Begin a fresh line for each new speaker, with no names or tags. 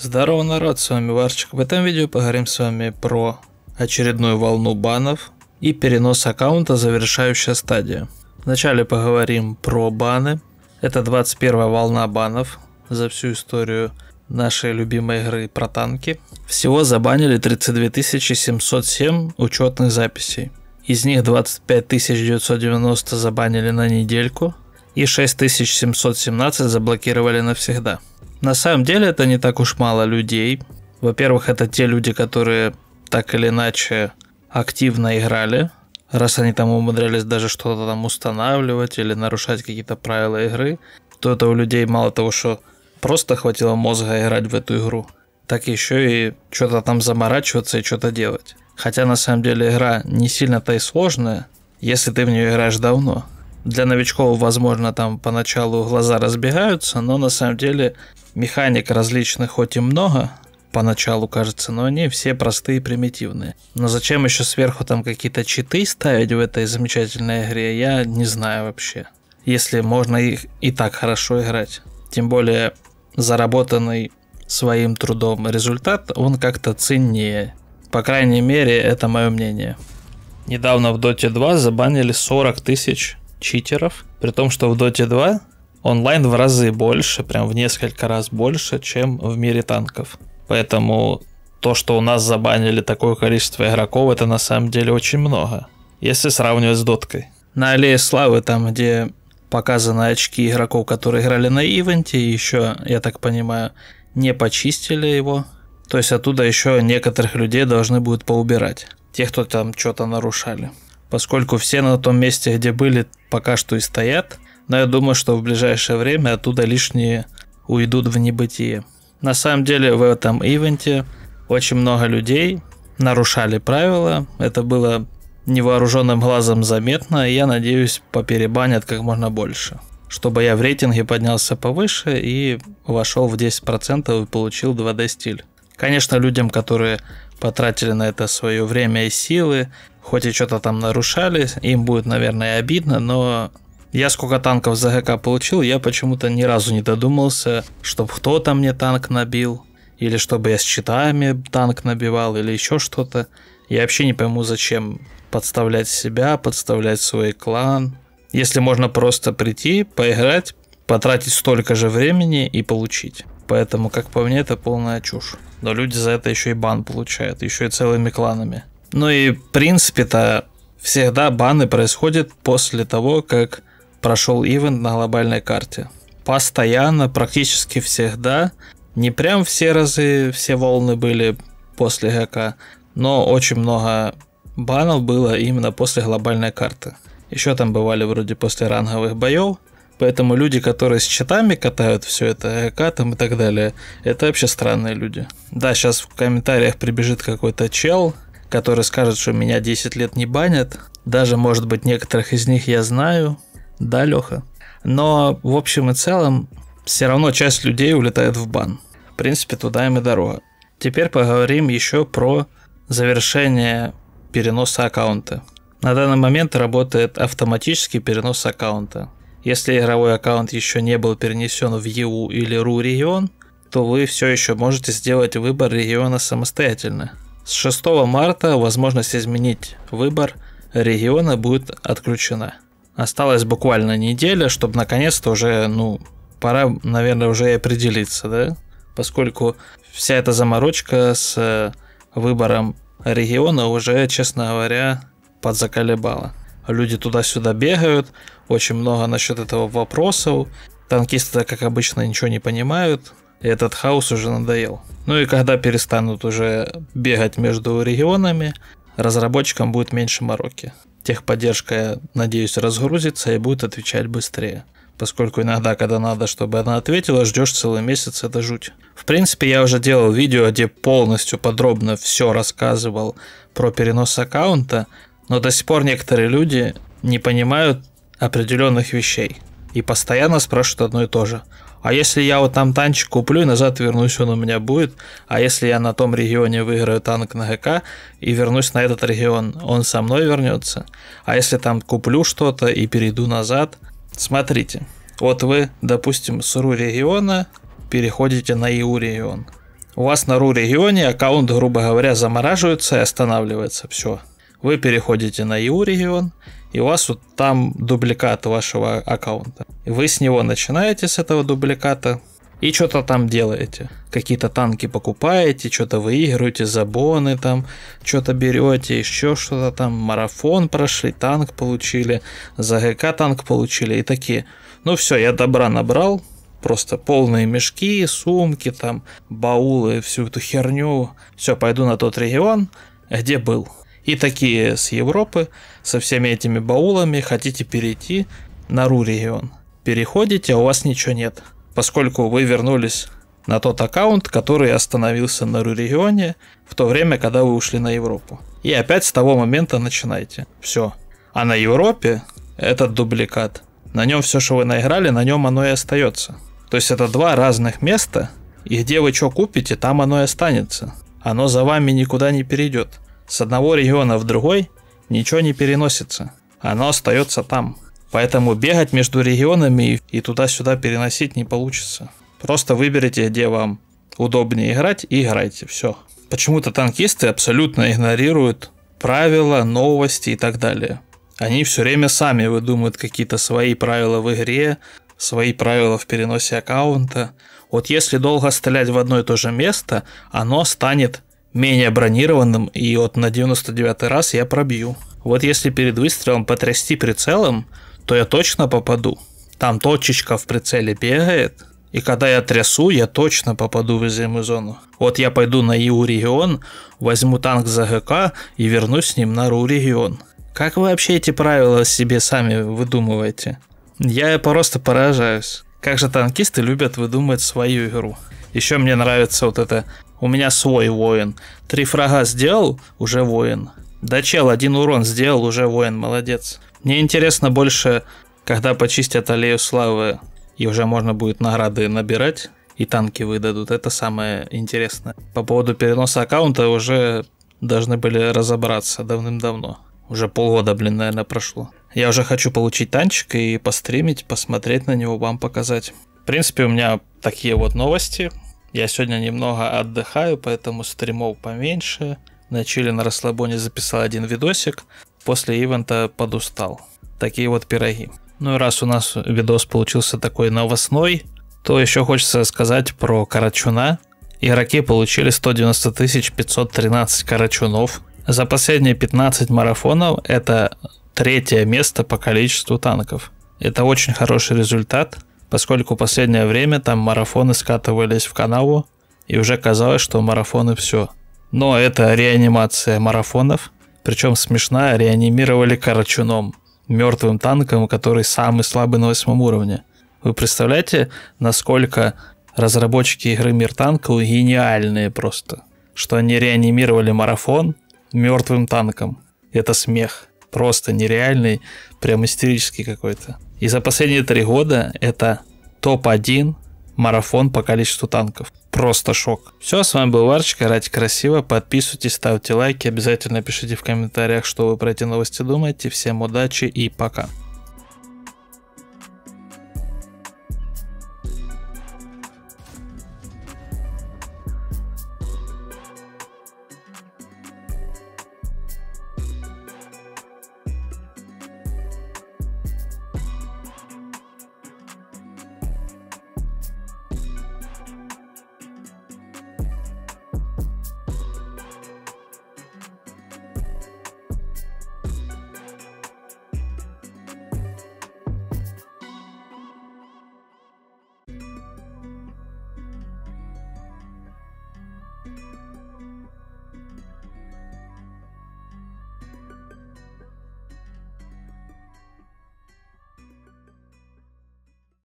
Здорово, народ, с вами Варчик. В этом видео поговорим с вами про очередную волну банов и перенос аккаунта завершающая стадия. Вначале поговорим про баны. Это 21 волна банов за всю историю нашей любимой игры про танки. Всего забанили 32 707 учетных записей. Из них 25 990 забанили на недельку и 6717 заблокировали навсегда. На самом деле это не так уж мало людей. Во-первых, это те люди, которые так или иначе активно играли, раз они там умудрялись даже что-то там устанавливать или нарушать какие-то правила игры, то это у людей мало того, что просто хватило мозга играть в эту игру, так еще и что-то там заморачиваться и что-то делать. Хотя на самом деле игра не сильно-то и сложная, если ты в нее играешь давно для новичков, возможно, там поначалу глаза разбегаются, но на самом деле механик различных хоть и много, поначалу кажется, но они все простые и примитивные. Но зачем еще сверху там какие-то читы ставить в этой замечательной игре, я не знаю вообще. Если можно их и так хорошо играть. Тем более заработанный своим трудом результат, он как-то ценнее. По крайней мере, это мое мнение. Недавно в Dota 2 забанили 40 тысяч читеров, при том, что в Dota 2 онлайн в разы больше, прям в несколько раз больше, чем в мире танков. Поэтому то, что у нас забанили такое количество игроков, это на самом деле очень много, если сравнивать с доткой. На Аллее Славы, там, где показаны очки игроков, которые играли на ивенте, еще, я так понимаю, не почистили его. То есть оттуда еще некоторых людей должны будут поубирать. Тех, кто там что-то нарушали поскольку все на том месте, где были, пока что и стоят. Но я думаю, что в ближайшее время оттуда лишние уйдут в небытие. На самом деле в этом ивенте очень много людей нарушали правила. Это было невооруженным глазом заметно, и я надеюсь, поперебанят как можно больше. Чтобы я в рейтинге поднялся повыше и вошел в 10% и получил 2D стиль. Конечно, людям, которые потратили на это свое время и силы, хоть и что-то там нарушали, им будет, наверное, обидно, но я сколько танков за ГК получил, я почему-то ни разу не додумался, чтобы кто-то мне танк набил, или чтобы я с читами танк набивал, или еще что-то. Я вообще не пойму, зачем подставлять себя, подставлять свой клан. Если можно просто прийти, поиграть, потратить столько же времени и получить. Поэтому, как по мне, это полная чушь. Но люди за это еще и бан получают, еще и целыми кланами. Ну и, в принципе-то, всегда баны происходят после того, как прошел ивент на глобальной карте. Постоянно, практически всегда. Не прям все разы, все волны были после ГК, но очень много банов было именно после глобальной карты. Еще там бывали вроде после ранговых боев, Поэтому люди, которые с читами катают все это, катом и так далее, это вообще странные люди. Да, сейчас в комментариях прибежит какой-то чел, который скажет, что меня 10 лет не банят. Даже, может быть, некоторых из них я знаю. Да, Леха. Но, в общем и целом, все равно часть людей улетает в бан. В принципе, туда им и дорога. Теперь поговорим еще про завершение переноса аккаунта. На данный момент работает автоматический перенос аккаунта. Если игровой аккаунт еще не был перенесен в EU или RU регион, то вы все еще можете сделать выбор региона самостоятельно. С 6 марта возможность изменить выбор региона будет отключена. Осталась буквально неделя, чтобы наконец-то уже, ну, пора, наверное, уже и определиться, да? Поскольку вся эта заморочка с э, выбором региона уже, честно говоря, подзаколебала люди туда-сюда бегают, очень много насчет этого вопросов, танкисты, как обычно, ничего не понимают, и этот хаос уже надоел. Ну и когда перестанут уже бегать между регионами, разработчикам будет меньше мороки. Техподдержка, надеюсь, разгрузится и будет отвечать быстрее. Поскольку иногда, когда надо, чтобы она ответила, ждешь целый месяц, это жуть. В принципе, я уже делал видео, где полностью подробно все рассказывал про перенос аккаунта, но до сих пор некоторые люди не понимают определенных вещей и постоянно спрашивают одно и то же. А если я вот там танчик куплю и назад вернусь, он у меня будет? А если я на том регионе выиграю танк на ГК и вернусь на этот регион, он со мной вернется? А если там куплю что-то и перейду назад? Смотрите, вот вы, допустим, с РУ региона переходите на ИУ регион. У вас на РУ регионе аккаунт, грубо говоря, замораживается и останавливается. Все, вы переходите на EU регион, и у вас вот там дубликат вашего аккаунта. Вы с него начинаете, с этого дубликата, и что-то там делаете. Какие-то танки покупаете, что-то выигрываете, забоны там, что-то берете, еще что-то там, марафон прошли, танк получили, за ГК танк получили и такие. Ну все, я добра набрал, просто полные мешки, сумки там, баулы, всю эту херню. Все, пойду на тот регион, где был. И такие с Европы, со всеми этими баулами, хотите перейти на ру Переходите, а у вас ничего нет, поскольку вы вернулись на тот аккаунт, который остановился на ру в то время, когда вы ушли на Европу. И опять с того момента начинайте. Все. А на Европе этот дубликат. На нем все, что вы наиграли, на нем оно и остается. То есть это два разных места, и где вы что купите, там оно и останется. Оно за вами никуда не перейдет. С одного региона в другой ничего не переносится. Оно остается там. Поэтому бегать между регионами и туда-сюда переносить не получится. Просто выберите, где вам удобнее играть, и играйте. Все. Почему-то танкисты абсолютно игнорируют правила, новости и так далее. Они все время сами выдумывают какие-то свои правила в игре, свои правила в переносе аккаунта. Вот если долго стрелять в одно и то же место, оно станет менее бронированным, и вот на 99 раз я пробью. Вот если перед выстрелом потрясти прицелом, то я точно попаду. Там точечка в прицеле бегает, и когда я трясу, я точно попаду в изъемную зону. Вот я пойду на ИУ-регион, возьму танк за ГК и вернусь с ним на РУ-регион. Как вы вообще эти правила себе сами выдумываете? Я просто поражаюсь. Как же танкисты любят выдумывать свою игру. Еще мне нравится вот это «У меня свой воин». Три фрага сделал, уже воин. Да чел, один урон сделал, уже воин, молодец. Мне интересно больше, когда почистят аллею славы, и уже можно будет награды набирать, и танки выдадут. Это самое интересное. По поводу переноса аккаунта уже должны были разобраться давным-давно. Уже полгода, блин, наверное, прошло. Я уже хочу получить танчик и постримить, посмотреть на него, вам показать. В принципе, у меня такие вот новости. Я сегодня немного отдыхаю, поэтому стримов поменьше. На чили на расслабоне записал один видосик. После ивента подустал. Такие вот пироги. Ну и раз у нас видос получился такой новостной, то еще хочется сказать про Карачуна. Игроки получили 190 513 карачунов. За последние 15 марафонов это третье место по количеству танков. Это очень хороший результат поскольку последнее время там марафоны скатывались в канаву, и уже казалось, что марафоны все. Но это реанимация марафонов, причем смешная, реанимировали Карачуном, мертвым танком, который самый слабый на восьмом уровне. Вы представляете, насколько разработчики игры Мир Танков гениальные просто, что они реанимировали марафон мертвым танком. Это смех просто нереальный, прям истерический какой-то. И за последние три года это топ-1 марафон по количеству танков. Просто шок. Все, с вами был Варчик, орать красиво, подписывайтесь, ставьте лайки, обязательно пишите в комментариях, что вы про эти новости думаете. Всем удачи и пока.